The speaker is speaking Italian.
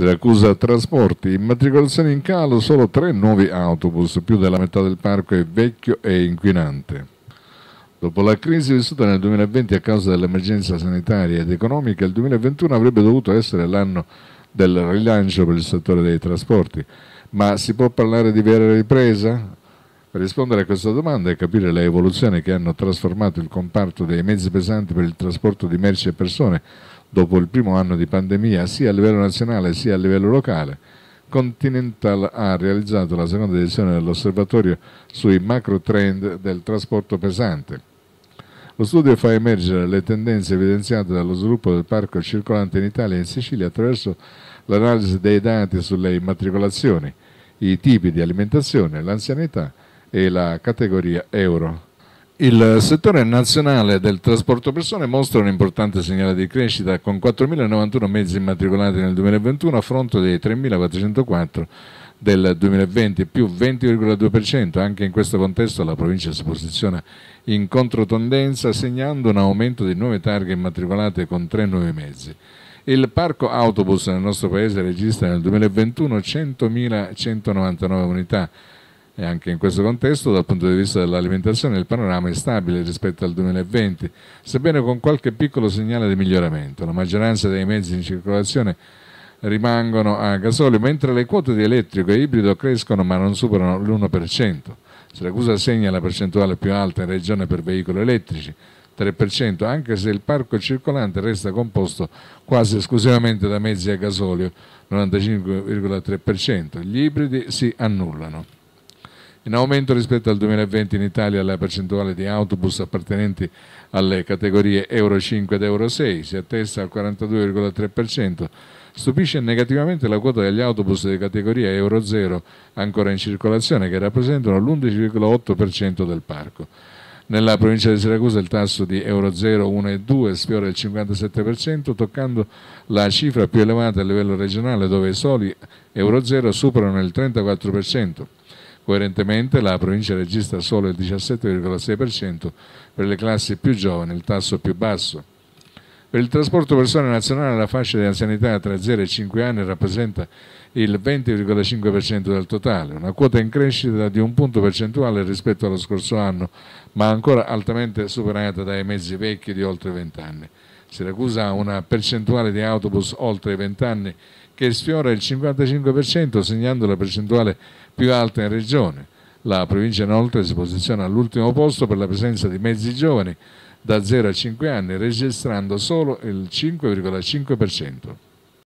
Siracusa Trasporti, immatricolazione in calo, solo tre nuovi autobus, più della metà del parco è vecchio e inquinante. Dopo la crisi vissuta nel 2020 a causa dell'emergenza sanitaria ed economica, il 2021 avrebbe dovuto essere l'anno del rilancio per il settore dei trasporti. Ma si può parlare di vera ripresa? Per rispondere a questa domanda e capire le evoluzioni che hanno trasformato il comparto dei mezzi pesanti per il trasporto di merci e persone dopo il primo anno di pandemia sia a livello nazionale sia a livello locale, Continental ha realizzato la seconda edizione dell'osservatorio sui macro trend del trasporto pesante. Lo studio fa emergere le tendenze evidenziate dallo sviluppo del parco circolante in Italia e in Sicilia attraverso l'analisi dei dati sulle immatricolazioni, i tipi di alimentazione, l'anzianità e la categoria euro. Il settore nazionale del trasporto persone mostra un importante segnale di crescita con 4.091 mezzi immatricolati nel 2021 a fronte dei 3.404 del 2020, più 20,2%. Anche in questo contesto la provincia si posiziona in controtendenza segnando un aumento di nuove targhe immatricolate con tre nuovi mezzi. Il parco autobus nel nostro paese registra nel 2021 100.199 unità e anche in questo contesto, dal punto di vista dell'alimentazione, il panorama è stabile rispetto al 2020, sebbene con qualche piccolo segnale di miglioramento. La maggioranza dei mezzi in circolazione rimangono a gasolio, mentre le quote di elettrico e ibrido crescono ma non superano l'1%. Siracusa segna la percentuale più alta in regione per veicoli elettrici, 3%, anche se il parco circolante resta composto quasi esclusivamente da mezzi a gasolio, 95,3%. Gli ibridi si annullano. In aumento rispetto al 2020 in Italia la percentuale di autobus appartenenti alle categorie Euro 5 ed Euro 6 si attesta al 42,3%. Stupisce negativamente la quota degli autobus di categoria Euro 0 ancora in circolazione che rappresentano l'11,8% del parco. Nella provincia di Siracusa il tasso di Euro 0, 1 e 2 sfiora il 57%, toccando la cifra più elevata a livello regionale dove i soli Euro 0 superano il 34%. Coerentemente la provincia registra solo il 17,6% per le classi più giovani, il tasso più basso. Per il trasporto personale nazionale la fascia di anzianità tra 0 e 5 anni rappresenta il 20,5% del totale, una quota in crescita di un punto percentuale rispetto allo scorso anno, ma ancora altamente superata dai mezzi vecchi di oltre 20 anni. Siracusa ha una percentuale di autobus oltre i 20 anni che sfiora il 55% segnando la percentuale più alta in regione. La provincia inoltre si posiziona all'ultimo posto per la presenza di mezzi giovani da 0 a 5 anni registrando solo il 5,5%.